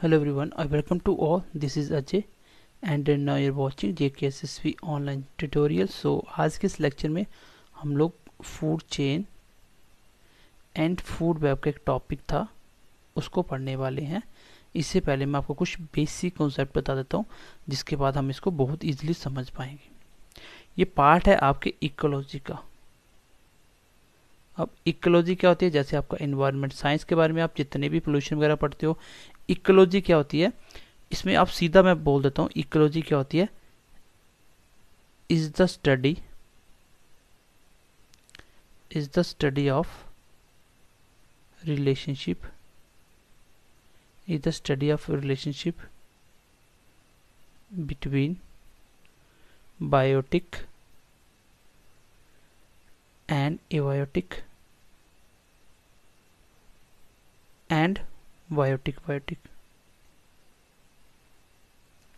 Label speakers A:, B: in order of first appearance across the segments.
A: hello everyone i welcome to all this is ajay and uh, now you're watching we online tutorial so आज के इस lecture में हम लोग food chain and food web का एक टॉपिक था उसको पढ़ने वाले हैं इससे पहले मैं आपको कुछ बेसिक कॉन्सेप्ट बता देता हूँ जिसके बाद हम इसको बहुत इजीली समझ पाएंगे ये पार्ट है आपके इकोलॉजी का अब इकोलॉजी क्या होती है जैसे आपका इन्वायरमेंट साइंस के बारे में आप जितने भी पोल्यूशन वगैरह पढ़ते हो इकोलॉजी क्या होती है इसमें आप सीधा मैं बोल देता हूँ इकोलॉजी क्या होती है is the study is the study of relationship is the study of relationship between biotic and abiotic and biotic biotic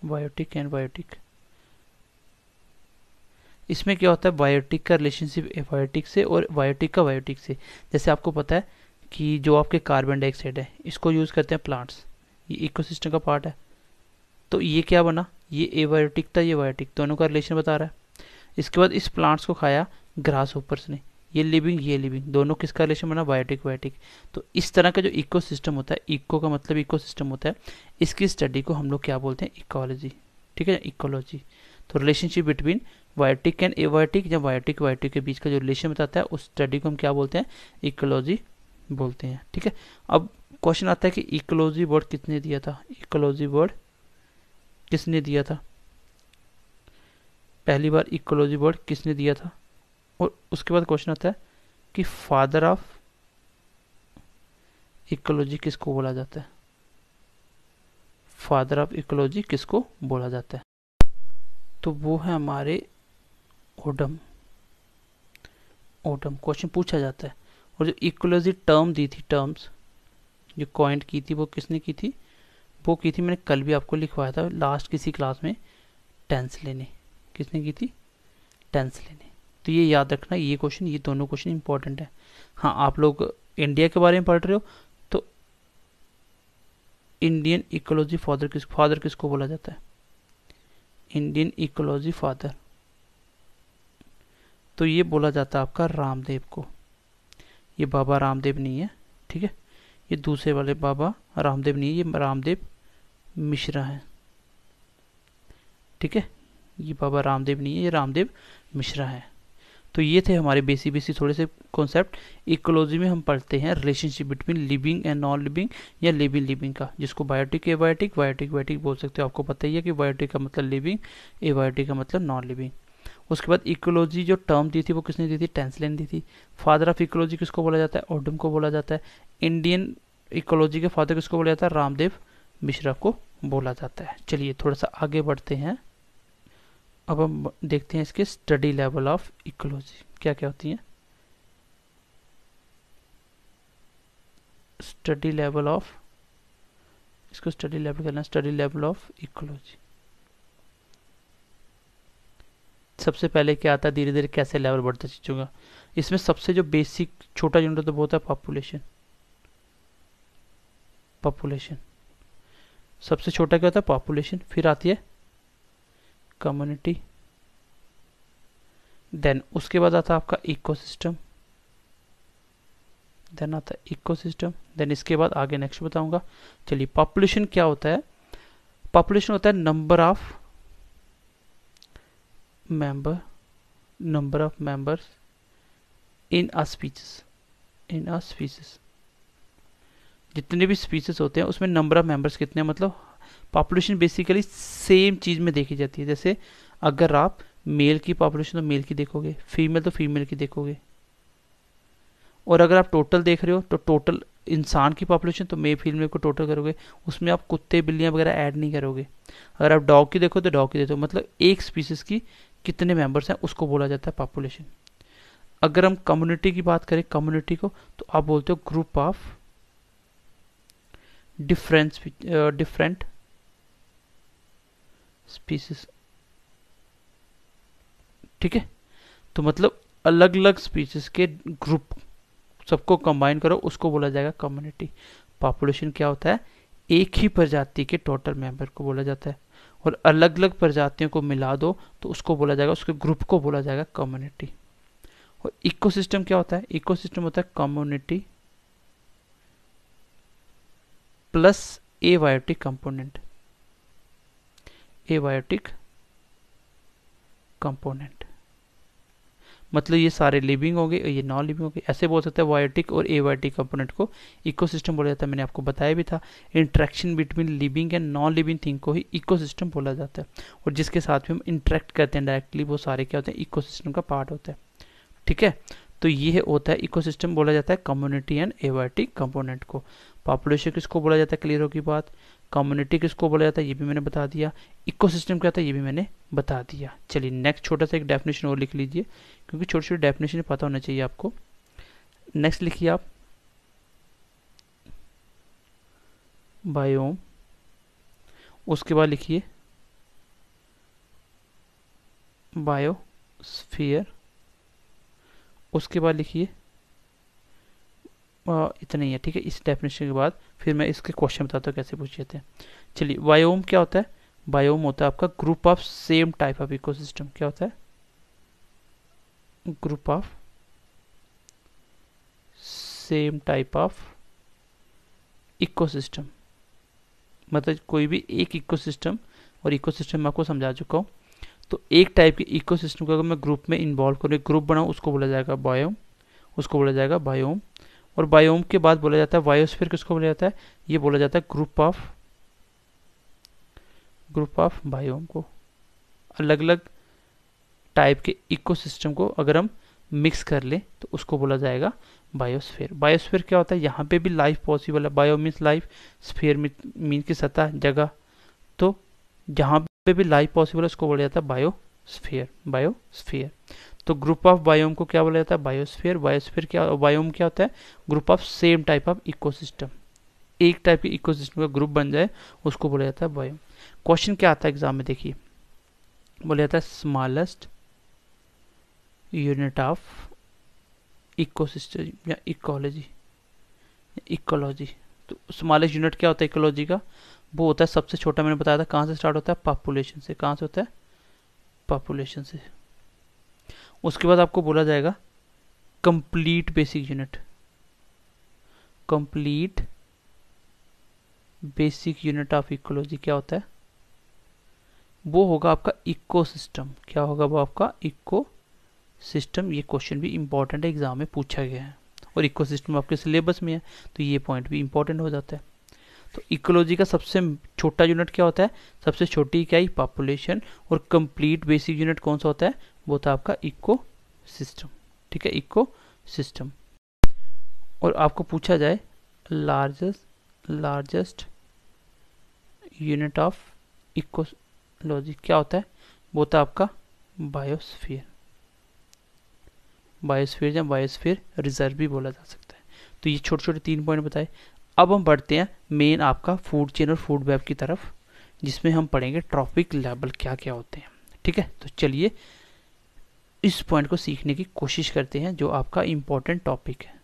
A: biotic and biotic इसमें क्या होता है बायोटिक का रिलेशनशिप एबायोटिक से और बायोटिक का बायोटिक से जैसे आपको पता है कि जो आपके कार्बन डाइऑक्साइड है इसको यूज़ करते हैं प्लांट्स ये इकोसिस्टम का पार्ट है तो ये क्या बना ये एबायोटिक था ये बायोटिक दोनों का रिलेशन बता रहा है इसके बाद इस प्लांट्स को खाया ग्रास ऊपर ने ये लिविंग ये लिविंग दोनों किसका रिलेशन बना बायोटिक बायोटिक तो इस तरह का जो सिस्टम होता है इको का मतलब सिस्टम होता है इसकी स्टडी को हम लोग क्या बोलते हैं इकोलॉजी ठीक है इकोलॉजी तो relationship between biotic and abiotic या बायोटिक बायोटिक के बीच का जो रिलेशन बताता है उस स्टडी को हम क्या बोलते हैं इकोलॉजी बोलते हैं ठीक है अब क्वेश्चन आता है कि इकोलॉजी वर्ड किसने दिया था इकोलॉजी वर्ड किसने दिया था पहली बार इकोलॉजी वर्ड किसने दिया था और उसके बाद क्वेश्चन आता है कि फादर ऑफ इकोलॉजी किसको बोला जाता है फादर ऑफ इकोलॉजी किसको बोला जाता है तो वो है हमारे ओडम ओडम क्वेश्चन पूछा जाता है और जो इकोलॉजी टर्म दी थी टर्म्स जो कॉइंट की थी वो किसने की थी वो की थी मैंने कल भी आपको लिखवाया था लास्ट किसी क्लास में टेंस लेने किसने की थी टेंस लेने तो ये याद रखना ये क्वेश्चन ये दोनों क्वेश्चन इंपॉर्टेंट है हाँ आप लोग इंडिया के बारे में पढ़ रहे हो तो इंडियन इकोलॉजी फादर किस फादर किसको बोला जाता है इंडियन इकोलॉजी फादर तो ये बोला जाता है आपका रामदेव को ये बाबा रामदेव नहीं है ठीक है ये दूसरे वाले बाबा रामदेव नहीं है ये रामदेव मिश्रा है ठीक है ये बाबा रामदेव नहीं है ये रामदेव मिश्रा है तो ये थे हमारे बेसिक बेसिक थोड़े से कॉन्सेप्ट इकोलॉजी में हम पढ़ते हैं relationship between living and non living या लिविंग लिविंग का जिसको बायोटिक एबायोटिक बायोटिक बायोटिक बोल सकते हो आपको पता ही है कि बायोटिक का मतलब लिविंग एबायोटिक का मतलब नॉन लिविंग उसके बाद इकोलॉजी जो टर्म दी थी वो किसने दी थी टेंसलेन दी थी फादर ऑफ इकोलॉजी किसको बोला जाता है ओडम को बोला जाता है इंडियन इकोलॉजी के फादर किसको बोला जाता है रामदेव मिश्रा को बोला जाता है चलिए थोड़ा सा आगे बढ़ते हैं अब हम देखते हैं इसके स्टडी लेवल ऑफ इकोलॉजी क्या क्या होती है स्टडी लेवल ऑफ इसको स्टडी लेवल करना स्टडी लेवल ऑफ इकोलॉजी सबसे पहले क्या आता है धीरे धीरे कैसे लेवल बढ़ता चीज़ों का इसमें सबसे जो बेसिक छोटा यूनिट तो बहुत है पॉपुलेशन पॉपुलेशन सबसे छोटा क्या होता है पॉपुलेशन फिर आती है कम्युनिटी देन उसके बाद आता आपका इकोसिस्टम देन आता इकोसिस्टम देन इसके बाद आगे नेक्स्ट बताऊंगा चलिए पॉपुलेशन क्या होता है पॉपुलेशन होता है number of member number of members in a species in a species जितने भी स्पीसीज होते हैं उसमें नंबर ऑफ मेंबर्स कितने मतलब पॉपुलेशन बेसिकली सेम चीज़ में देखी जाती है जैसे अगर आप मेल की पॉपुलेशन तो मेल की देखोगे फीमेल तो फीमेल की देखोगे और अगर आप टोटल देख रहे हो तो टोटल इंसान की पॉपुलेशन तो मे फीमेल को टोटल करोगे उसमें आप कुत्ते बिल्लियाँ वगैरह ऐड नहीं करोगे अगर आप डॉग की देखो तो डॉग की देखो मतलब एक स्पीसीज़ की कितने मेंबर्स हैं उसको बोला जाता है पॉपुलेशन अगर हम कम्युनिटी की बात करें कम्युनिटी को तो आप बोलते हो group of difference different species ठीक है तो मतलब अलग अलग स्पीसीज के ग्रुप सबको कंबाइन करो उसको बोला जाएगा कम्युनिटी पॉपुलेशन क्या होता है एक ही प्रजाति के टोटल मेंबर को बोला जाता है और अलग अलग प्रजातियों को मिला दो तो उसको बोला जाएगा उसके ग्रुप को बोला जाएगा कम्युनिटी और इकोसिस्टम क्या होता है इकोसिस्टम होता है community plus a component abiotic component मतलब ये सारे लिविंग होंगे और ये नॉन लिविंग होंगे ऐसे बोल सकते हैं वायोटिक और एवायोटिक कंपोनेंट को इकोसिस्टम बोला जाता है मैंने आपको बताया भी था interaction between living and non living thing को ही इकोसिस्टम बोला जाता है और जिसके साथ भी हम इंट्रैक्ट करते हैं डायरेक्टली वो सारे क्या होते हैं इकोसिस्टम का पार्ट होता है ठीक है तो ये होता है इकोसिस्टम बोला जाता है कम्युनिटी एंड एवायोटिक कंपोनेंट को पॉपुलेशन किसको बोला जाता है क्लियर होगी बात कम्युनिटी किसको बोला जाता है ये भी मैंने बता दिया सिस्टम क्या था ये भी मैंने बता दिया चलिए नेक्स्ट छोटा सा एक डेफिनेशन और लिख लीजिए क्योंकि छोटे छोटे डेफिनेशन पता होना चाहिए आपको नेक्स्ट लिखिए आप बायोम उसके बाद लिखिए बायोस्फीयर उसके बाद लिखिए इतना ही है ठीक है इस डेफिनेशन के बाद फिर मैं इसके क्वेश्चन बताता हूँ कैसे पूछे थे चलिए बायोम क्या होता है बायोम होता है आपका group of same type of ecosystem क्या होता है group of same type of ecosystem मतलब कोई भी एक इकोसिस्टम और इकोसिस्टम मैं आपको समझा चुका हूँ तो एक टाइप के इकोसिस्टम को अगर मैं ग्रुप में इन्वॉल्व करूँ एक ग्रुप बनाऊँ उसको बोला जाएगा बायोम उसको बोला जाएगा बायोम और बायोम के बाद बोला जाता है बायोस्फीयर किसको बोला जाता है ये बोला जाता है group of group of biome को अलग अलग टाइप के इकोसिस्टम को अगर हम मिक्स कर लें तो उसको बोला जाएगा बायोस्फेयर बायोस्फेयर क्या होता है यहाँ पे भी लाइफ पॉसिबल है bio means life sphere mean की सतह जगह तो जहाँ पे भी लाइफ पॉसिबल है उसको बोला जाता है बायो स्फीयर बायोस्फीयर तो ग्रुप ऑफ बायोम को क्या बोला जाता है बायोस्फीयर बायोस्फीयर क्या बायोम क्या होता है group of same type of ecosystem एक टाइप के इकोसिस्टम का ग्रुप बन जाए उसको बोला जाता है बायोम क्वेश्चन क्या आता है एग्जाम में देखिए बोला जाता है स्मॉलेस्ट यूनिट ऑफ इकोसिस्टम या इकोलॉजी इकोलॉजी तो स्मॉलेस्ट यूनिट क्या होता है इकोलॉजी का वो होता है सबसे छोटा मैंने बताया था कहाँ से स्टार्ट होता है पॉपुलेशन से कहाँ से होता है पॉपुलेशन से उसके बाद आपको बोला जाएगा complete basic unit complete basic unit of ecology क्या होता है वो होगा आपका इकोसिस्टम क्या होगा वो आपका इको सिस्टम ये क्वेश्चन भी इंपॉर्टेंट है एग्जाम में पूछा गया है और इकोसिस्टम आपके सिलेबस में है तो ये पॉइंट भी इंपॉर्टेंट हो जाता है तो इकोलॉजी का सबसे छोटा यूनिट क्या होता है सबसे छोटी ही पॉपुलेशन और कंप्लीट बेसिक यूनिट कौन सा होता है वो था आपका इको सिस्टम ठीक है इको सिस्टम और आपको पूछा जाए largest largest unit of ecology क्या होता है वो था आपका बायोस्फीयर बायोस्फीयर या बायोस्फीयर रिजर्व भी बोला जा सकता है तो ये छोटे छोटे तीन पॉइंट बताए अब हम बढ़ते हैं मेन आपका फूड चेन और फूड वेब की तरफ जिसमें हम पढ़ेंगे ट्रॉपिक लेवल क्या क्या होते हैं ठीक है तो चलिए इस पॉइंट को सीखने की कोशिश करते हैं जो आपका इम्पोर्टेंट टॉपिक है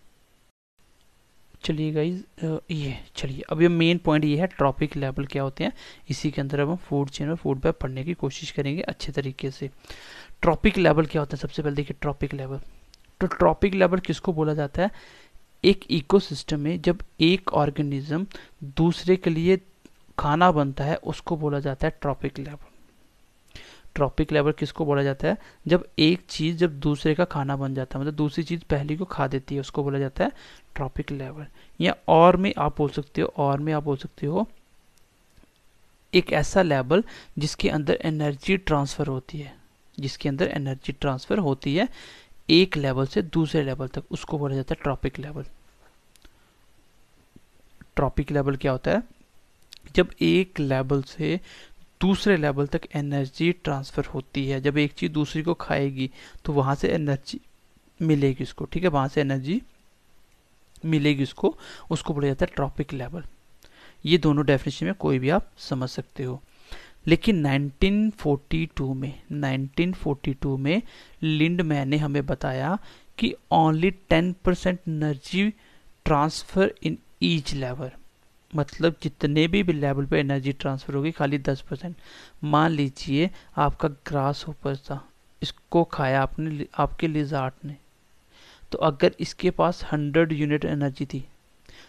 A: चलिए गाइज ये चलिए अब ये मेन पॉइंट ये है ट्रॉपिक लेवल क्या होते हैं इसी के अंदर अब हम फूड चेन और फूड वेब पढ़ने की कोशिश करेंगे अच्छे तरीके से ट्रॉपिक लेवल क्या होता है सबसे पहले देखिए ट्रॉपिक लेवल तो ट्रॉपिक लेवल किसको बोला जाता है एक इकोसिस्टम में जब एक ऑर्गेनिज्म दूसरे के लिए खाना बनता है उसको बोला जाता है ट्रॉपिक लेवल ट्रॉपिक लेवल किसको बोला जाता है जब एक चीज़ जब दूसरे का खाना बन जाता है मतलब दूसरी चीज़ पहली को खा देती है उसको बोला जाता है ट्रॉपिक लेवल या और में आप बोल सकते हो और में आप बोल सकते हो एक ऐसा लेवल जिसके अंदर एनर्जी ट्रांसफ़र होती है जिसके अंदर एनर्जी ट्रांसफ़र होती है एक लेवल से दूसरे लेवल तक उसको बोला जाता है ट्रॉपिक लेवल ट्रॉपिक लेवल क्या होता है जब एक लेवल से दूसरे लेवल तक एनर्जी ट्रांसफ़र होती है जब एक चीज़ दूसरी को खाएगी तो वहां से एनर्जी मिलेगी उसको ठीक है वहां से एनर्जी मिलेगी उसको उसको बोला जाता है ट्रॉपिक लेवल ये दोनों डेफिनेशन में कोई भी आप समझ सकते हो लेकिन 1942 में 1942 में लिंड ने हमें बताया कि only 10 percent energy transfer in each level मतलब जितने भी लेवल पे एनर्जी ट्रांसफ़र होगी खाली 10 परसेंट मान लीजिए आपका ग्रास ऊपर था इसको खाया आपने आपके लिजार्ट ने तो अगर इसके पास 100 यूनिट एनर्जी थी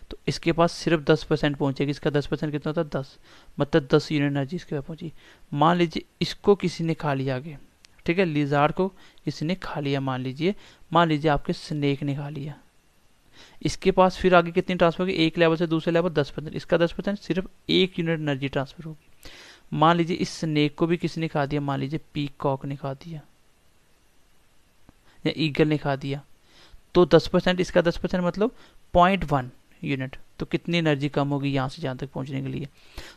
A: तो इसके पास सिर्फ दस परसेंट पहुँचेगी इसका दस परसेंट कितना होता है दस मतलब दस यूनिट एनर्जी इसके पास पहुँची मान लीजिए इसको किसी ने खा लिया आगे ठीक है लिजार को किसी ने खा लिया मान लीजिए मान लीजिए आपके स्नेक ने खा लिया इसके पास फिर आगे कितनी ट्रांसफर होगी एक लेवल से दूसरे लेवल दस परसेंट इसका दस परसेंट सिर्फ एक यूनिट एनर्जी ट्रांसफर होगी मान लीजिए इस स्नेक को भी किसी ने खा दिया मान लीजिए पी कॉक ने खा दिया या ईगल ने खा दिया तो दस परसेंट इसका दस परसेंट मतलब पॉइंट वन यूनिट तो कितनी एनर्जी कम होगी यहाँ से जहाँ तक पहुँचने के लिए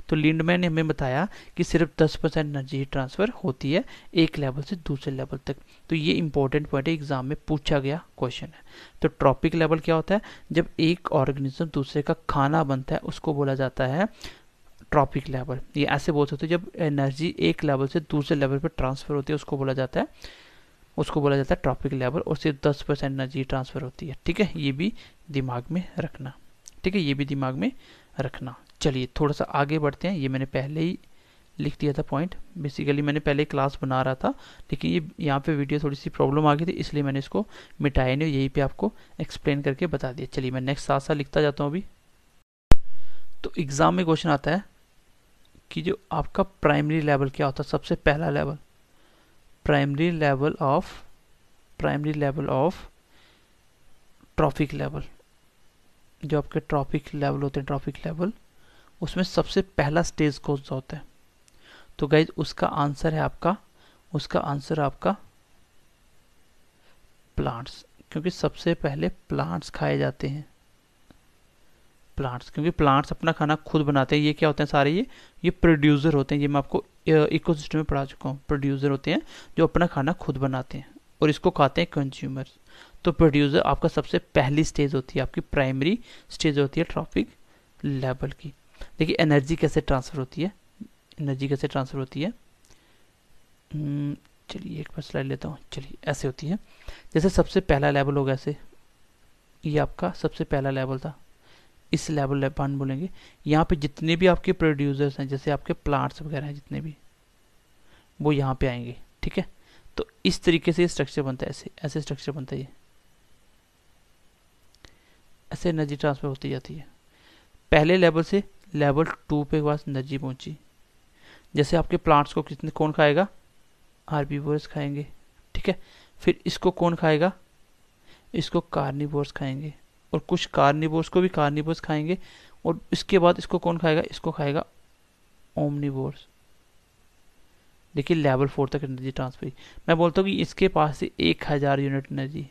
A: तो लिंडमैन ने हमें बताया कि सिर्फ 10 परसेंट एनर्जी ही ट्रांसफ़र होती है एक लेवल से दूसरे लेवल तक तो ये इंपॉर्टेंट पॉइंट है एग्जाम में पूछा गया क्वेश्चन है तो ट्रॉपिक लेवल क्या होता है जब एक ऑर्गेनिज्म दूसरे का खाना बनता है उसको बोला जाता है ट्रॉपिक लेवल ये ऐसे बोल सकते हो जब एनर्जी एक लेवल से दूसरे लेवल पर ट्रांसफ़र होती है उसको बोला जाता है उसको बोला जाता है ट्रॉपिक लेवल और सिर्फ दस परसेंट एनर्जी ट्रांसफ़र होती है ठीक है ये भी दिमाग में रखना ठीक है ये भी दिमाग में रखना चलिए थोड़ा सा आगे बढ़ते हैं ये मैंने पहले ही लिख दिया था पॉइंट बेसिकली मैंने पहले क्लास बना रहा था लेकिन ये यहाँ पे वीडियो थोड़ी सी प्रॉब्लम आ गई थी इसलिए मैंने इसको मिटाया नहीं यही पे आपको एक्सप्लेन करके बता दिया चलिए मैं नेक्स्ट साथ साथ लिखता जाता हूँ अभी तो एग्ज़ाम में क्वेश्चन आता है कि जो आपका प्राइमरी लेवल क्या होता है सबसे पहला level primary level of primary level of trophic level जो आपके ट्रॉफिक लेवल होते हैं ट्रॉफिक लेवल उसमें सबसे पहला स्टेज कौन सा होता है तो गाइज उसका आंसर है आपका उसका आंसर आपका प्लांट्स क्योंकि सबसे पहले प्लांट्स खाए जाते हैं प्लांट्स क्योंकि प्लांट्स अपना खाना खुद बनाते हैं ये क्या होते हैं सारे ये ये प्रोड्यूसर होते हैं ये मैं आपको सिस्टम में पढ़ा चुका हूँ प्रोड्यूसर होते हैं जो अपना खाना खुद बनाते हैं और इसको खाते हैं कंज्यूमर्स तो प्रोड्यूसर आपका सबसे पहली स्टेज होती है आपकी प्राइमरी स्टेज होती है ट्रॉफिक लेवल की देखिए एनर्जी कैसे ट्रांसफ़र होती है एनर्जी कैसे ट्रांसफ़र होती है हम्म, चलिए एक बार स्लाइड लेता हूँ चलिए ऐसे होती है जैसे सबसे पहला लेवल होगा ऐसे ये आपका सबसे पहला लेवल था इस लेवल पान बोलेंगे यहाँ पे जितने भी आपके प्रोड्यूसर्स हैं जैसे आपके प्लांट्स वगैरह हैं जितने भी वो यहाँ पे आएंगे ठीक है तो इस तरीके से स्ट्रक्चर बनता है ऐसे ऐसे स्ट्रक्चर बनता है ये ऐसे एनर्जी ट्रांसफ़र होती जाती है पहले लेवल से लेवल टू पे पास एनर्जी पहुंची जैसे आपके प्लांट्स को कितने कौन खाएगा आरबीवोर्स खाएंगे ठीक है फिर इसको कौन खाएगा इसको कार्निबोर्स खाएंगे और कुछ कार्निबोर्स को भी कार्निबोर्स खाएंगे और इसके बाद इसको कौन खाएगा इसको खाएगा ओमनिवोर्स देखिए लेवल फोर तक एनर्जी ट्रांसफर मैं बोलता हूँ कि इसके पास से एक हज़ार यूनिट एनर्जी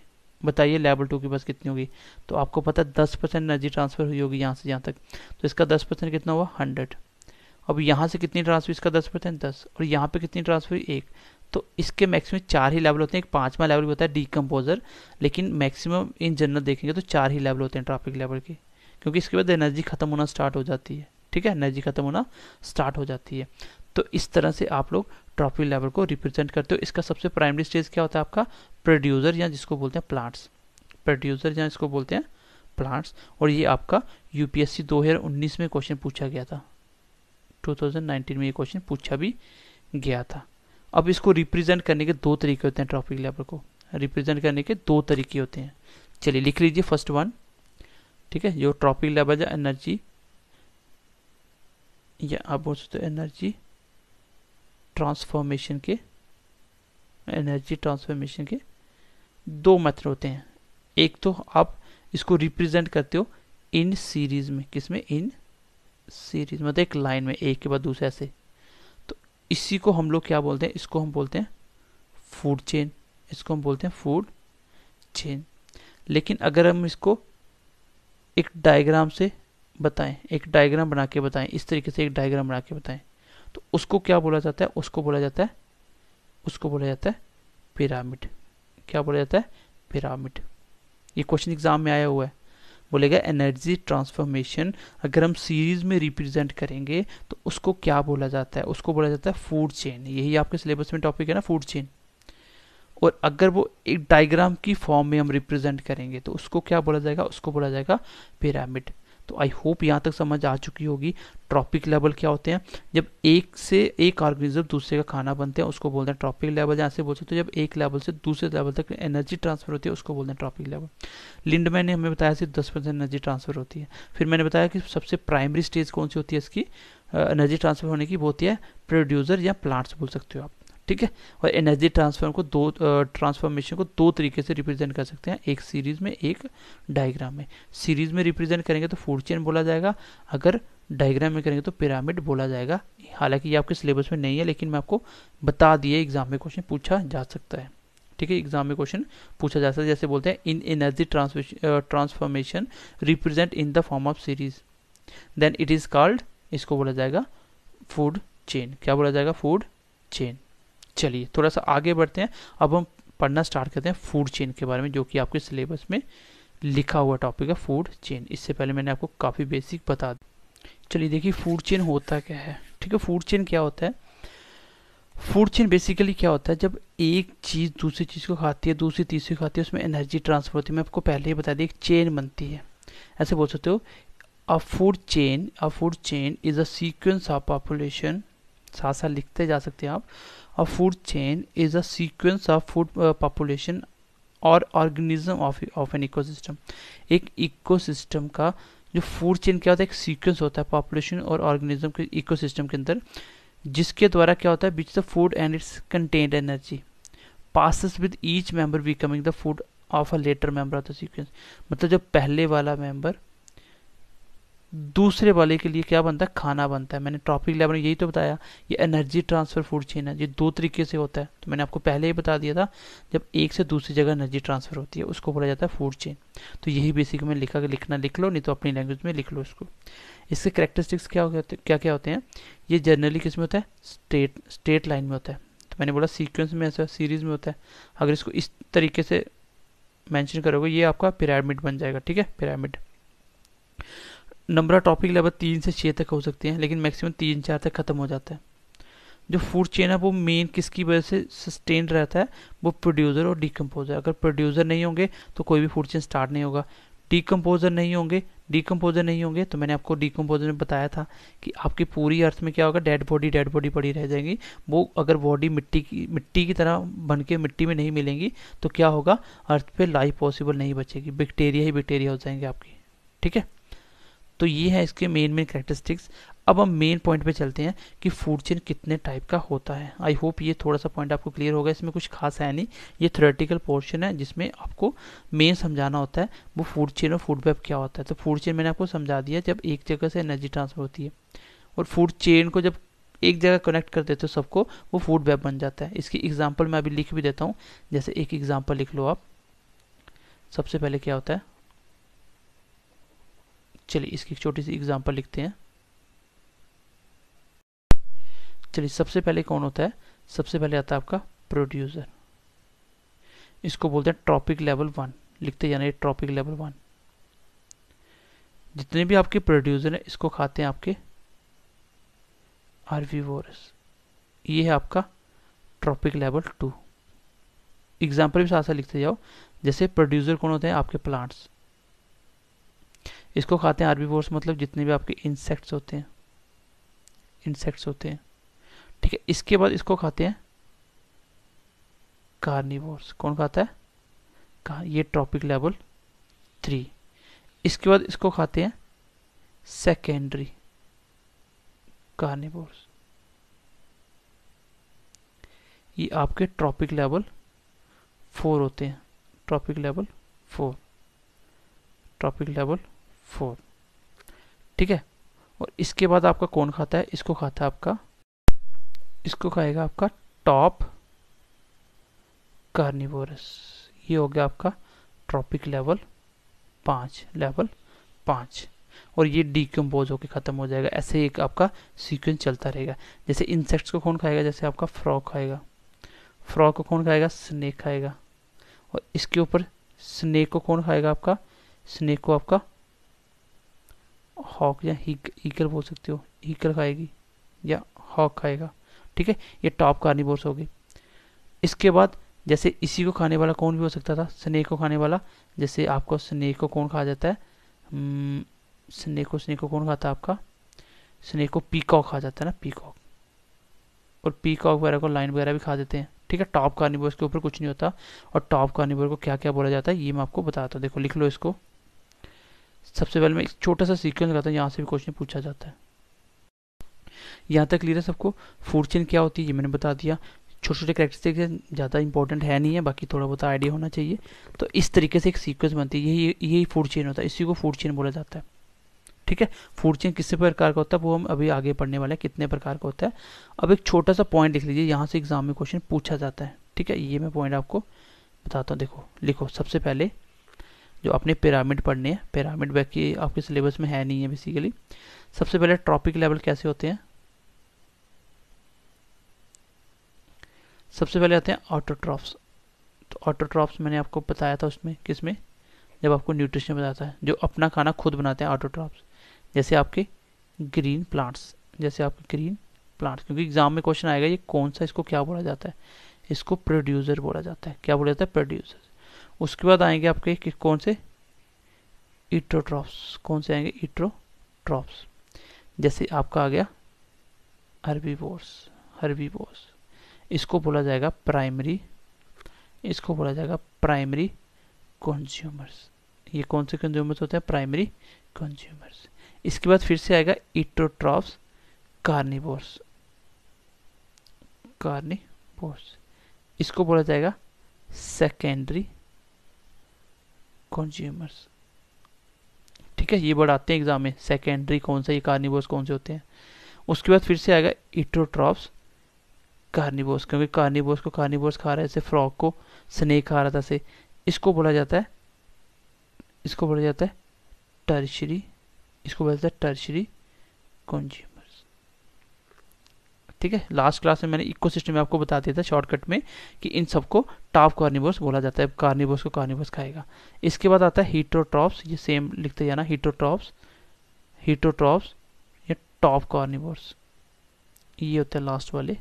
A: बताइए लेवल टू की बस कितनी होगी तो आपको पता है दस परसेंट एनर्जी ट्रांसफ़र हुई होगी यहाँ से यहाँ तक तो इसका दस परसेंट कितना हुआ हंड्रेड अब यहाँ से कितनी ट्रांसफर इसका दस परसेंट दस और यहाँ पे कितनी ट्रांसफर हुई एक तो इसके मैक्सिमम चार ही लेवल होते हैं एक पाँचवा लेवल भी होता है डीकम्पोजर लेकिन मैक्सिमम इन जनरल देखेंगे तो चार ही लेवल होते हैं ट्राफिक लेवल के क्योंकि इसके बाद एनर्जी ख़त्म होना स्टार्ट हो जाती है ठीक है एनर्जी ख़त्म होना स्टार्ट हो जाती है तो इस तरह से आप लोग ट्रॉफी लेवल को रिप्रेजेंट करते हो इसका सबसे प्राइमरी स्टेज क्या होता है आपका प्रोड्यूसर या जिसको बोलते हैं प्लांट्स प्रोड्यूसर या इसको बोलते हैं प्लांट्स और ये आपका यूपीएससी 2019 में क्वेश्चन पूछा गया था 2019 में ये क्वेश्चन पूछा भी गया था अब इसको रिप्रेजेंट करने के दो तरीके होते हैं ट्रॉफिक लेवल को रिप्रेजेंट करने के दो तरीके होते हैं चलिए लिख लीजिए फर्स्ट वन ठीक है जो ट्रॉपिक लेवल या एनर्जी या आप बोल सकते हो एनर्जी ट्रांसफॉर्मेशन के एनर्जी ट्रांसफॉर्मेशन के दो मेथड होते हैं एक तो आप इसको रिप्रेजेंट करते हो इन सीरीज में किसमें इन सीरीज मतलब एक लाइन में एक के बाद दूसरे से तो इसी को हम लोग क्या बोलते हैं इसको हम बोलते हैं फूड चेन इसको हम बोलते हैं फूड चेन लेकिन अगर हम इसको एक डायग्राम से बताएं एक डायग्राम बना के बताएं इस तरीके से एक डायग्राम बना के बताएं तो उसको क्या बोला जाता है उसको बोला जाता है उसको बोला जाता है पिरामिड क्या बोला जाता है पिरामिड ये क्वेश्चन एग्जाम में आया हुआ है बोलेगा एनर्जी ट्रांसफॉर्मेशन अगर हम सीरीज में रिप्रेजेंट करेंगे तो उसको क्या बोला जाता है उसको बोला जाता है फूड चेन यही आपके सिलेबस में टॉपिक है ना फूड चेन और अगर वो एक डायग्राम की फॉर्म में हम रिप्रेजेंट करेंगे तो उसको क्या बोला जाएगा उसको बोला जाएगा पिरामिड तो आई होप यहाँ तक समझ आ चुकी होगी ट्रॉपिक लेवल क्या होते हैं जब एक से एक ऑर्गेनिज्म दूसरे का खाना बनते हैं उसको बोलते हैं ट्रॉपिक लेवल जहाँ से बोल सकते हो तो जब एक लेवल से दूसरे लेवल तक एनर्जी ट्रांसफर होती है उसको बोलते हैं ट्रॉपिक लेवल लिंडमैन ने हमें बताया सिर्फ दस परसेंट एनर्जी ट्रांसफर होती है फिर मैंने बताया कि सबसे प्राइमरी स्टेज कौन सी होती है इसकी एनर्जी ट्रांसफर होने की वो होती है प्रोड्यूसर या प्लांट्स बोल सकते हो आप ठीक है और एनर्जी ट्रांसफॉर्म को दो ट्रांसफॉर्मेशन को दो तरीके से रिप्रेजेंट कर सकते हैं एक सीरीज में एक डायग्राम में सीरीज में रिप्रेजेंट करेंगे तो फूड चेन बोला जाएगा अगर डायग्राम में करेंगे तो पिरामिड बोला जाएगा हालांकि ये आपके सिलेबस में नहीं है लेकिन मैं आपको बता दिए एग्जाम में क्वेश्चन पूछा जा सकता है ठीक है एग्जाम में क्वेश्चन पूछा जा सकता है जैसे बोलते हैं in energy transformation represent in the form of series then it is called इसको बोला जाएगा फूड चेन क्या बोला जाएगा फूड चेन चलिए थोड़ा सा आगे बढ़ते हैं अब हम पढ़ना स्टार्ट करते हैं फूड चेन के बारे में जो कि आपके सिलेबस में लिखा हुआ टॉपिक है फूड चेन इससे पहले मैंने आपको काफ़ी बेसिक बता दी चलिए देखिए फूड चेन होता क्या है ठीक है फूड चेन क्या होता है फूड चेन बेसिकली क्या होता है जब एक चीज़ दूसरी चीज़ को खाती है दूसरी तीसरी खाती है उसमें एनर्जी ट्रांसफर होती है मैं आपको पहले ही बता दी एक चेन बनती है ऐसे बोल सकते हो a food chain a food chain is a sequence of population साथ साथ लिखते जा सकते हैं आप A food chain is a sequence of food uh, population और organism of of an ecosystem एक इकोसिस्टम का जो फूड चेन क्या होता है एक सीक्वेंस होता है पॉपुलेशन और ऑर्गेनिज्म के इकोसिस्टम के अंदर जिसके द्वारा क्या होता है बीच the food and its contained energy passes with each member becoming the food of a later member of the sequence मतलब जो पहले वाला मेंबर दूसरे वाले के लिए क्या बनता है खाना बनता है मैंने टॉपिक लेवल में यही तो बताया ये एनर्जी ट्रांसफ़र फूड चेन है ये दो तरीके से होता है तो मैंने आपको पहले ही बता दिया था जब एक से दूसरी जगह एनर्जी ट्रांसफ़र होती है उसको बोला जाता है फूड चेन तो यही बेसिक में लिखा लिखना लिख लो नहीं तो अपनी लैंग्वेज में लिख लो इसको इसके करेक्टरिस्टिक्स क्या हो क्या क्या होते हैं ये जनरली किस में होता है स्टेट स्टेट लाइन में होता है तो मैंने बोला सीक्वेंस में ऐसा सीरीज़ में होता है अगर इसको इस तरीके से मैंशन करोगे ये आपका पिरामिड बन जाएगा ठीक है पिरामिड नंबर ऑफ टॉपिक लगभग तीन से छः तक हो सकते हैं लेकिन मैक्सिमम तीन चार तक ख़त्म हो जाता है जो फूड चेन है वो मेन किसकी वजह से सस्टेन रहता है वो प्रोड्यूसर और डिकम्पोजर अगर प्रोड्यूसर नहीं होंगे तो कोई भी फूड चेन स्टार्ट नहीं होगा डिकम्पोजर नहीं होंगे डिकम्पोजर नहीं होंगे तो मैंने आपको डिकम्पोजर में बताया था कि आपकी पूरी अर्थ में क्या होगा डेड बॉडी डेड बॉडी पड़ी रह जाएंगी वो अगर बॉडी मिट्टी की मिट्टी की तरह बन के मिट्टी में नहीं मिलेंगी तो क्या होगा अर्थ पे लाइफ पॉसिबल नहीं बचेगी बैक्टीरिया ही बैक्टीरिया हो जाएंगे आपकी ठीक है तो ये है इसके मेन मेन करेक्टरिस्टिक्स अब हम मेन पॉइंट पे चलते हैं कि फूड चेन कितने टाइप का होता है आई होप ये थोड़ा सा पॉइंट आपको क्लियर होगा इसमें कुछ खास है नहीं ये थ्रेटिकल पोर्शन है जिसमें आपको मेन समझाना होता है वो फूड चेन और फूड वेब क्या होता है तो फूड चेन मैंने आपको समझा दिया जब एक जगह से एनर्जी ट्रांसफर होती है और फूड चेन को जब एक जगह कनेक्ट कर देते हो सबको वो फूड वेब बन जाता है इसकी एग्जाम्पल मैं अभी लिख भी देता हूँ जैसे एक एग्जाम्पल लिख लो आप सबसे पहले क्या होता है चलिए इसकी एक छोटी सी एग्जांपल लिखते हैं चलिए सबसे पहले कौन होता है सबसे पहले आता है आपका प्रोड्यूसर इसको बोलते हैं ट्रॉपिक लेवल वन लिखते हैं यानी ट्रॉपिक लेवल वन जितने भी आपके प्रोड्यूसर हैं इसको खाते हैं आपके आरवीवोरस ये है आपका ट्रॉपिक लेवल टू एग्जाम्पल भी साथ साथ लिखते जाओ जैसे प्रोड्यूसर कौन होते हैं आपके प्लांट्स इसको खाते हैं आर्बीवोर्स मतलब जितने भी आपके इंसेक्ट्स होते हैं इंसेक्ट्स होते हैं ठीक है इसके बाद इसको खाते हैं कार्निवोर्स कौन खाता है कहा ये ट्रॉपिक लेवल थ्री इसके बाद इसको खाते हैं सेकेंडरी कार्निवोर्स ये आपके ट्रॉपिक लेवल फोर होते हैं trophic level four trophic level four ठीक है और इसके बाद आपका कौन खाता है इसको खाता है आपका इसको खाएगा आपका टॉप कार्निवोरस ये हो गया आपका ट्रॉपिक लेवल पाँच लेवल पाँच और ये डिकम्पोज होकर ख़त्म हो जाएगा ऐसे एक आपका सीक्वेंस चलता रहेगा जैसे इंसेक्ट्स को कौन खाएगा जैसे आपका फ्रॉग खाएगा फ्रॉग को कौन खाएगा स्नेक खाएगा और इसके ऊपर स्नेक को कौन खाएगा आपका स्नेक को आपका हॉक या ईकल बोल सकते हो हीकर खाएगी या हॉक खाएगा ठीक है ये टॉप कार्निवोर्स हो गए इसके बाद जैसे इसी को खाने वाला कौन भी हो सकता था स्नेक को खाने वाला जैसे आपको स्नेक को कौन खा जाता है हम्म, स्नेक को स्नेक को कौन खाता है आपका स्नेक को पीकॉक खा जाता है ना पीकॉक और पीकॉक वगैरह को लाइन वगैरह भी खा देते हैं ठीक है टॉप कार्निवोर्स के ऊपर कुछ नहीं होता और टॉप कार्निवोर को क्या क्या बोला जाता है ये मैं आपको बताता हूँ देखो लिख लो इसको सबसे पहले मैं एक छोटा सा सीक्वेंस लगाता हूँ यहाँ से भी क्वेश्चन पूछा जाता है यहाँ तक क्लियर है सबको फूड चेन क्या होती है ये मैंने बता दिया छोटे छोटे से ज़्यादा इंपॉर्टेंट है नहीं है बाकी थोड़ा बहुत आइडिया होना चाहिए तो इस तरीके से एक सीक्वेंस बनती है यही यही फूड चेन होता है इसी को फूड चेन बोला जाता है ठीक है फूड चेन किस प्रकार का होता है वो हम अभी आगे पढ़ने वाले हैं कितने प्रकार का होता है अब एक छोटा सा पॉइंट लिख लीजिए यहाँ से एग्जाम में क्वेश्चन पूछा जाता है ठीक है ये मैं पॉइंट आपको बताता हूँ देखो लिखो सबसे पहले जो अपने पिरामिड पढ़ने हैं पिरामिड बाकी आपके सिलेबस में है नहीं है बेसिकली सबसे पहले ट्रॉपिक लेवल कैसे होते हैं सबसे पहले आते हैं ऑटोट्रॉप्स तो ऑटोट्रॉप्स मैंने आपको बताया था उसमें किस में जब आपको न्यूट्रिशन बताता है जो अपना खाना खुद बनाते हैं ऑटोट्रॉप्स जैसे आपके ग्रीन प्लांट्स जैसे आपके ग्रीन प्लांट्स क्योंकि एग्जाम में क्वेश्चन आएगा ये कौन सा इसको क्या बोला जाता है इसको प्रोड्यूसर बोला जाता है क्या बोला जाता है प्रोड्यूसर उसके बाद आएंगे आपके कि कौन से इट्रोट्रॉप्स कौन से आएंगे इट्रोट्रॉप्स जैसे आपका आ गया हरबी बोर्स हरबी बोर्स इसको बोला जाएगा प्राइमरी इसको बोला जाएगा प्राइमरी कंज्यूमर्स ये कौन से कंज्यूमर्स होते हैं प्राइमरी कंज्यूमर्स इसके बाद फिर से आएगा इट्रोट्रॉप्स कार्निवोर्स कार्निवोर्स इसको बोला जाएगा सेकेंडरी consumers ठीक है ये वर्ड आते हैं एग्जाम में सेकेंडरी कौन सा ये कार्निवोर्स कौन से होते हैं उसके बाद फिर से आएगा इट्रोट्रॉप्स कार्निवोर्स क्योंकि कार्निवोर्स को कार्निवोर्स खा रहा है जैसे फ्रॉक को स्नेक खा रहा था से इसको बोला जाता है इसको बोला जाता है टर्शरी इसको बोला जाता है टर्शरी जी ठीक है लास्ट क्लास में मैंने इको सिस्टम में आपको बता दिया था शॉर्टकट में कि इन सबको टॉप कार्निवर्स बोला जाता है कार्निवर्स को कार्निवर्स खाएगा इसके बाद आता है हीट्रोट्रॉप्स ये सेम लिखते जाना हीट्रोट्रॉप्स हीट्रोट्रॉप्स या टॉप कार्निवर्स ये होते हैं लास्ट वाले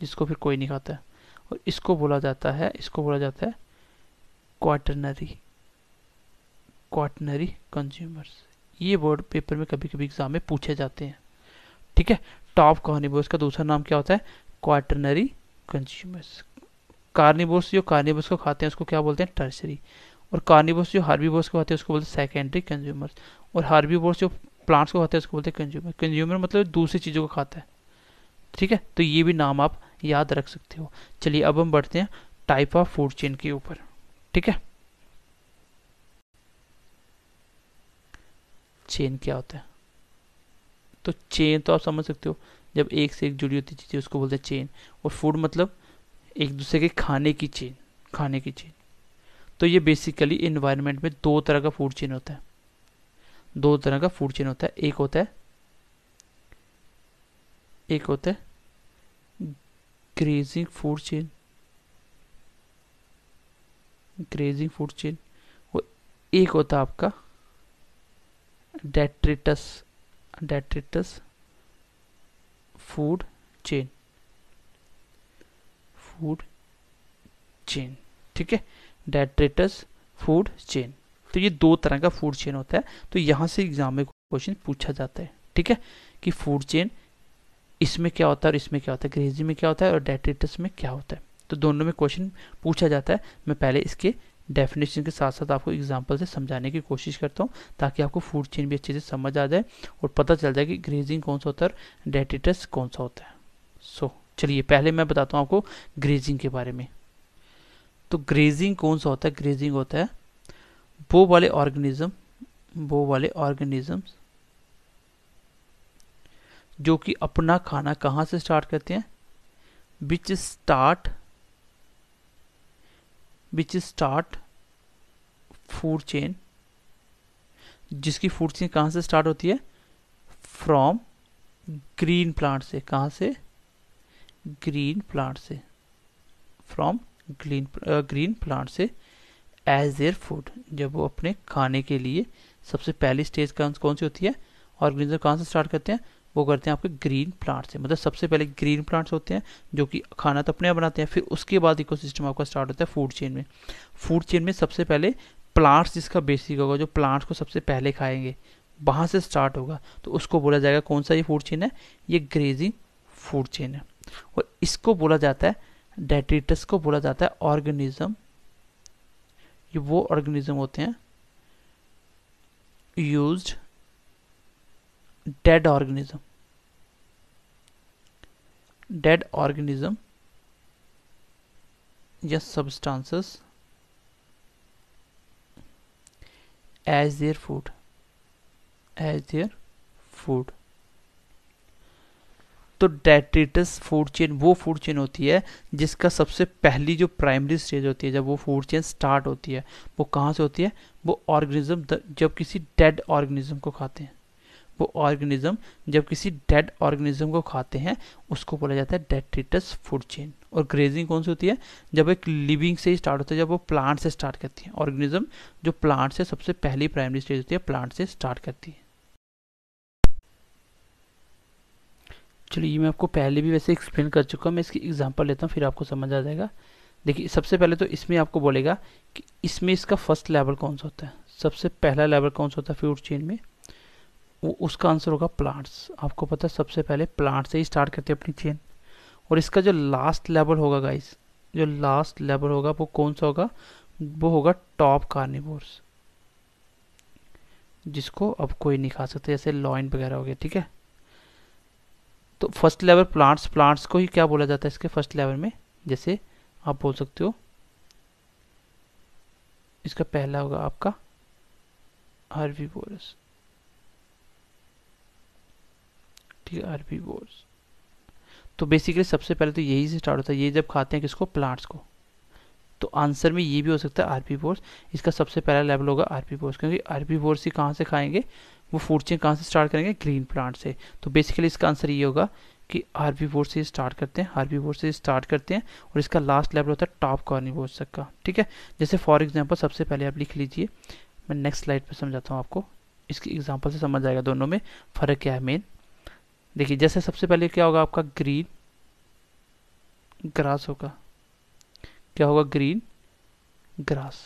A: जिसको फिर कोई नहीं खाता है और इसको बोला जाता है इसको बोला जाता है क्वाटनरी क्वाटनरी कंज्यूमर्स ये वर्ड पेपर में कभी कभी एग्जाम में पूछे जाते हैं ठीक है टॉप कार्निवोर्स का दूसरा नाम क्या होता है क्वार्टनरी कंज्यूमर्स कार्निवोर्स जो कार्निवोर्स को खाते हैं उसको क्या बोलते हैं टर्सरी और कार्निवोर्स जो हार्बी को खाते हैं उसको बोलते हैं सेकेंडरी कंज्यूमर्स और हार्बी जो प्लांट्स को खाते हैं उसको बोलते हैं कंज्यूमर कंज्यूमर मतलब दूसरी चीज़ों को खाता है ठीक है तो ये भी नाम आप याद रख सकते हो चलिए अब हम बढ़ते हैं टाइप ऑफ फूड चेन के ऊपर ठीक है चेन क्या होता है तो चेन तो आप समझ सकते हो जब एक से एक जुड़ी होती चीज़ें उसको बोलते हैं चेन और फूड मतलब एक दूसरे के खाने की चेन खाने की चेन तो ये बेसिकली इन्वायरमेंट में दो तरह का फूड चेन होता है दो तरह का फूड चेन होता है एक होता है एक होता है grazing food chain grazing food chain और एक होता है आपका detritus detritus food chain food chain ठीक है डेट्रेटस फूड चेन तो ये दो तरह का फूड चेन होता है तो यहां से एग्जाम में क्वेश्चन पूछा जाता है ठीक है कि फूड चेन इसमें क्या होता है और इसमें क्या होता है ग्रेजी में क्या होता है और डेट्रेटस में क्या होता है तो दोनों में क्वेश्चन पूछा जाता है मैं पहले इसके डेफिनेशन के साथ साथ आपको एग्जाम्पल से समझाने की कोशिश करता हूँ ताकि आपको फूड चेन भी अच्छे से समझ आ जाए और पता चल जाए कि ग्रेजिंग कौन सा होता है डेटेटस कौन सा होता है सो so, चलिए पहले मैं बताता हूँ आपको ग्रेजिंग के बारे में तो ग्रेजिंग कौन सा होता है ग्रेजिंग होता है वो वाले ऑर्गेनिज्म वो वाले ऑर्गेनिजम्स जो कि अपना खाना कहाँ से स्टार्ट करते हैं which start which is food chain जिसकी फूड चेन कहाँ से स्टार्ट होती है फ्रॉम ग्रीन प्लांट से कहाँ से ग्रीन प्लांट से फ्रॉम ग्रीन ग्रीन प्लांट से एज देयर फूड जब वो अपने खाने के लिए सबसे पहली स्टेज कौन कौन सी होती है ऑर्गेनिज्म कहाँ से स्टार्ट करते हैं वो करते हैं आपके ग्रीन प्लांट से मतलब सबसे पहले ग्रीन प्लांट्स होते हैं जो कि खाना तो अपने आप बनाते हैं फिर उसके बाद इकोसिस्टम आपका स्टार्ट होता है फूड चेन में फूड चेन में सबसे पहले प्लांट्स जिसका बेसिक होगा जो प्लांट्स को सबसे पहले खाएंगे वहाँ से स्टार्ट होगा तो उसको बोला जाएगा कौन सा ये फूड चेन है ये ग्रेजिंग फूड चेन है और इसको बोला जाता है डेट्रिटस को बोला जाता है ऑर्गेनिज्म ये वो ऑर्गेनिज्म होते हैं used dead organism dead organism just substances as their food as their food तो डेट्रिटस फूड चेन वो फूड चेन होती है जिसका सबसे पहली जो प्राइमरी स्टेज होती है जब वो फूड चेन स्टार्ट होती है वो कहाँ से होती है वो ऑर्गेनिज्म जब किसी डेड ऑर्गेनिज्म को खाते हैं वो ऑर्गेनिज्म जब किसी डेड ऑर्गेनिज्म को खाते हैं उसको बोला जाता है डेट्रिटस फूड चेन और ग्रेजिंग कौन सी होती है जब एक लिविंग से स्टार्ट होता है जब वो प्लांट से स्टार्ट करती है ऑर्गेनिज्म जो प्लांट से सबसे पहली प्राइमरी स्टेज होती है प्लांट से स्टार्ट करती है चलिए मैं आपको पहले भी वैसे एक्सप्लेन कर चुका हूँ मैं इसकी एग्जांपल लेता हूँ फिर आपको समझ आ जाएगा देखिए सबसे पहले तो इसमें आपको बोलेगा कि इसमें इसका फर्स्ट लेवल कौन सा होता है सबसे पहला लेवल कौन सा होता है फ्यूड चेन में उसका आंसर होगा प्लांट्स आपको पता है सबसे पहले प्लांट से ही स्टार्ट करते हैं अपनी चेन और इसका जो लास्ट लेवल होगा गाइस जो लास्ट लेवल होगा वो कौन सा होगा वो होगा टॉप कार्निवोर्स जिसको अब कोई नहीं खा सकते जैसे लॉइन वगैरह हो गया ठीक है तो फर्स्ट लेवल प्लांट्स प्लांट्स को ही क्या बोला जाता है इसके फर्स्ट लेवल में जैसे आप बोल सकते हो इसका पहला होगा आपका हर्वी ठीक है आरबीवोर्स तो बेसिकली सबसे पहले तो यही से स्टार्ट होता है ये जब खाते हैं किसको प्लांट्स को तो आंसर में ये भी हो सकता है बोर्स इसका सबसे पहला लेवल होगा बोर्स क्योंकि बोर्स ही कहाँ से खाएंगे वो फूड चेन कहाँ से स्टार्ट करेंगे ग्रीन प्लांट से तो बेसिकली इसका आंसर ये होगा कि बोर्स से स्टार्ट करते हैं बोर्स से स्टार्ट करते हैं और इसका लास्ट लेवल होता है टॉप कॉर्नी तक का ठीक है जैसे फॉर एग्जाम्पल सबसे पहले आप लिख लीजिए मैं नेक्स्ट स्लाइड पर समझाता हूँ आपको इसकी एग्जाम्पल से समझ आएगा दोनों में फ़र्क क्या है मेन देखिए जैसे सबसे पहले क्या होगा आपका ग्रीन ग्रास होगा क्या होगा ग्रीन ग्रास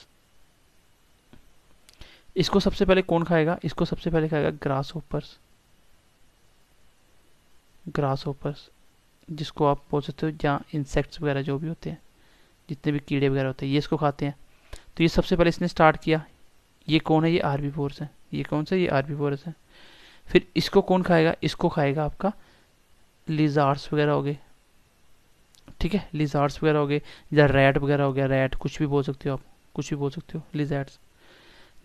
A: इसको सबसे पहले कौन खाएगा इसको सबसे पहले खाएगा ग्रास ओपर्स ग्रास ओपर्स जिसको आप बोल सकते हो जहाँ इंसेक्ट्स वगैरह जो भी होते हैं जितने भी कीड़े वगैरह होते हैं ये इसको खाते हैं तो ये सबसे पहले इसने स्टार्ट किया ये कौन है ये आरबी फोर्स है ये कौन सा ये आरबी फोर्स है फिर इसको कौन खाएगा इसको खाएगा आपका लिजार्स वगैरह हो गए ठीक है लिजार्स वगैरह हो गए या रैट वगैरह हो गया रैट कुछ भी बोल सकते हो आप कुछ भी बोल सकते हो लिजैट्स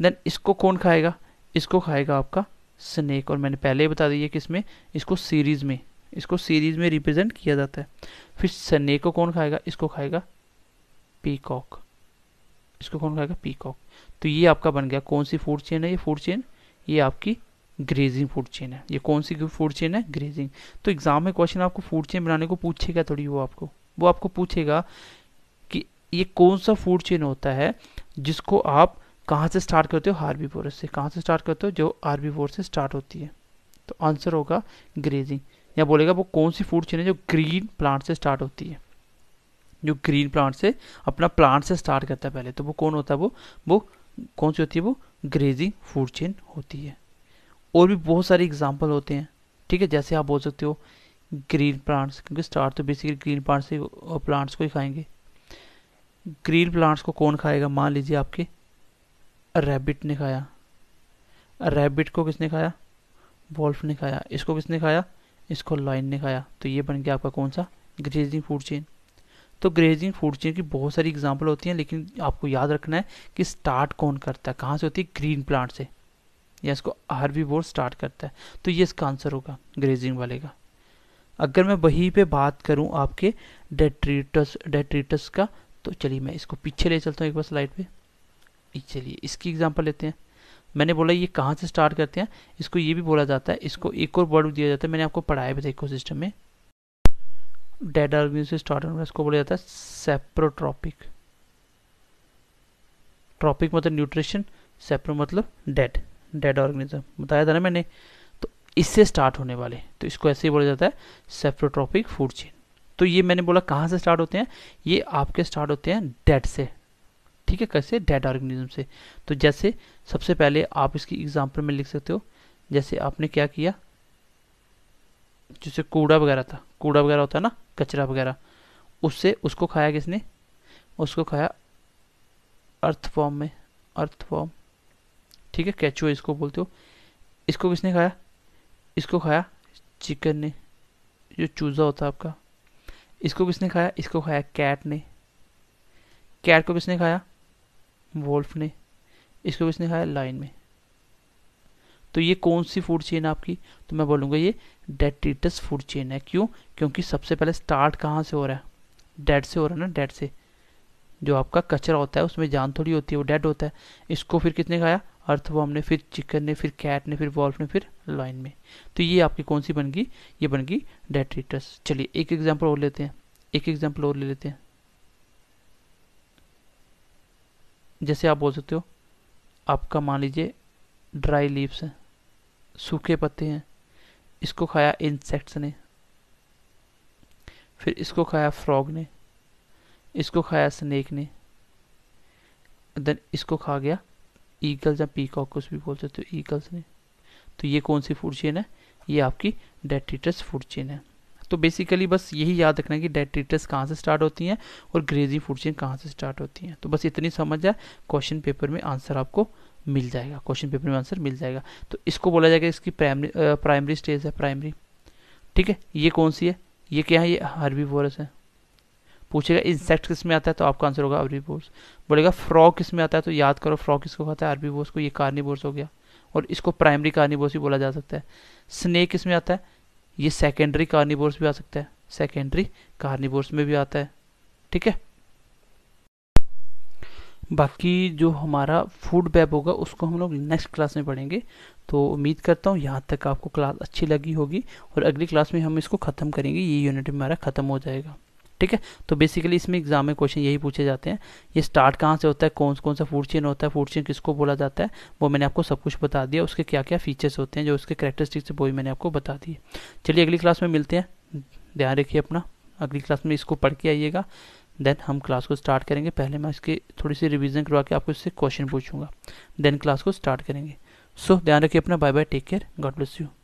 A: देन इसको कौन खाएगा इसको खाएगा आपका स्नैक और मैंने पहले ही बता दिया कि इसमें इसको सीरीज़ में इसको सीरीज़ में रिप्रेजेंट किया जाता है फिर स्नैक को कौन खाएगा इसको खाएगा पीकॉक इसको कौन खाएगा पीकॉक तो ये आपका बन गया कौन सी फूड चेन है ये फूड चेन ये आपकी ग्रेजिंग फूड चेन है ये कौन सी फूड चेन है ग्रेजिंग तो एग्जाम में क्वेश्चन आपको फूड चेन बनाने को पूछेगा थोड़ी वो आपको वो आपको पूछेगा कि ये कौन सा फूड चेन होता है जिसको आप कहाँ से स्टार्ट करते हो हार्बीवोरस से कहाँ से स्टार्ट करते हो जो हार्बीवोर से स्टार्ट होती है तो आंसर होगा ग्रेजिंग या बोलेगा वो कौन सी फूड चेन है जो ग्रीन प्लांट से स्टार्ट होती है जो ग्रीन प्लांट से अपना प्लांट से स्टार्ट करता है पहले तो वो कौन होता है वो वो कौन सी होती है वो ग्रेजिंग फूड चेन होती है और भी बहुत सारे एग्जाम्पल होते हैं ठीक है जैसे आप बोल सकते हो ग्रीन प्लांट्स क्योंकि स्टार तो बेसिकली ग्रीन प्लांट्स ही प्लांट्स को ही खाएंगे ग्रीन प्लांट्स को कौन खाएगा मान लीजिए आपके रैबिट ने खाया रैबिट को किसने खाया वॉल्फ ने खाया इसको किसने खाया इसको लाइन ने खाया तो ये बन गया आपका कौन सा ग्रेजिंग फूड चेन तो ग्रेजिंग फूड चेन की बहुत सारी एग्जाम्पल होती हैं लेकिन आपको याद रखना है कि स्टार्ट कौन करता है कहाँ से होती है ग्रीन प्लांट से या इसको हर्बीवोर स्टार्ट करता है तो ये इसका आंसर होगा ग्रेजिंग वाले का अगर मैं वहीं पे बात करूं आपके डेट्रीटस डेट्रीटस का तो चलिए मैं इसको पीछे ले चलता हूं एक बार स्लाइड पे चलिए इसकी एग्जांपल लेते हैं मैंने बोला ये कहाँ से स्टार्ट करते हैं इसको ये भी बोला जाता है इसको एक और वर्ड दिया जाता है मैंने आपको पढ़ाया भी था इको सिस्टम में डेड ऑर्गेनिज्म से स्टार्ट होने इसको बोला जाता है सेप्रोट्रॉपिक ट्रॉपिक मतलब न्यूट्रिशन सेप्रो मतलब डेड डेड ऑर्गेनिज्म बताया था ना मैंने तो इससे स्टार्ट होने वाले तो इसको ऐसे ही बोला जाता है सेप्रोट्रॉपिक फूड चेन तो ये मैंने बोला कहाँ से स्टार्ट होते हैं ये आपके स्टार्ट होते हैं डेड से ठीक है कैसे डेड ऑर्गेनिज्म से तो जैसे सबसे पहले आप इसकी एग्जाम्पल में लिख सकते हो जैसे आपने क्या किया जैसे कूड़ा वगैरह था कूड़ा वगैरह होता है ना कचरा वगैरह उससे उसको खाया किसने उसको खाया अर्थ फॉर्म में अर्थ फॉर्म ठीक है कैचो इसको बोलते हो इसको किसने खाया इसको खाया चिकन ने जो चूज़ा होता है आपका इसको किसने खाया इसको खाया कैट ने कैट को किसने खाया वोल्फ ने इसको किसने खाया लाइन में तो ये कौन सी फूड चेन आपकी तो मैं बोलूँगा ये डेटिटस फूड चेन है क्यों क्योंकि सबसे पहले स्टार्ट कहाँ से हो रहा है डेड से हो रहा है ना डेड से जो आपका कचरा होता है उसमें जान थोड़ी होती है वो डेड होता है इसको फिर किसने खाया अर्थवॉर्म ने फिर चिकन ने फिर कैट ने फिर वॉल्फ ने फिर लाइन में तो ये आपकी कौन सी बन गई ये बन गई डेट्रीटस चलिए एक एग्जाम्पल और लेते हैं एक एग्जाम्पल और ले लेते हैं जैसे आप बोल सकते हो आपका मान लीजिए ड्राई लीव्स हैं सूखे पत्ते हैं इसको खाया इंसेक्ट्स ने फिर इसको खाया फ्रॉग ने इसको खाया स्नेक ने देन इसको खा गया ईगल या पीकॉक कुछ भी बोल सकते हो ईगल्स ने तो ये कौन सी फूड चेन है ये आपकी डेट्रीटस फूड चेन है तो बेसिकली बस यही याद रखना है कि डेट्रीटस कहाँ से स्टार्ट होती हैं और ग्रेजी फूड चेन कहाँ से स्टार्ट होती हैं तो बस इतनी समझ जाए क्वेश्चन पेपर में आंसर आपको मिल जाएगा क्वेश्चन पेपर में आंसर मिल जाएगा तो इसको बोला जाएगा इसकी प्राइमरी प्राइमरी स्टेज है प्राइमरी ठीक है ये कौन सी है ये क्या है ये हर्बी है पूछेगा इंसेक्ट किस में आता है तो आपका आंसर होगा बोर्स बोलेगा फ्रॉग किस में आता है तो याद करो फ्रॉग किसको खाता है बोर्स को ये कार्निवोर्स हो गया और इसको प्राइमरी कार्निवोर्स भी बोला जा सकता है स्नेक किस में आता है ये सेकेंडरी कार्निवोर्स भी आ सकता है सेकेंडरी कार्निवोर्स में भी आता है ठीक है बाकी जो हमारा फूड बैब होगा उसको हम लोग नेक्स्ट क्लास में पढ़ेंगे तो उम्मीद करता हूँ यहाँ तक आपको क्लास अच्छी लगी होगी और अगली क्लास में हम इसको ख़त्म करेंगे ये यूनिट हमारा ख़त्म हो जाएगा ठीक है तो बेसिकली इसमें एग्जाम में क्वेश्चन यही पूछे जाते हैं ये स्टार्ट कहाँ से होता है कौन कौन सा फूड चेन होता है फूड चेन किसको बोला जाता है वो मैंने आपको सब कुछ बता दिया उसके क्या क्या फीचर्स होते हैं जो उसके करेक्टरिस्टिक्स वो भी मैंने आपको बता दिए चलिए अगली क्लास में मिलते हैं ध्यान रखिए अपना अगली क्लास में इसको पढ़ के आइएगा देन हम क्लास को स्टार्ट करेंगे पहले मैं इसकी थोड़ी सी रिविजन करवा के आपको इससे क्वेश्चन पूछूंगा देन क्लास को स्टार्ट करेंगे सो so, ध्यान रखिए अपना bye bye take care God bless you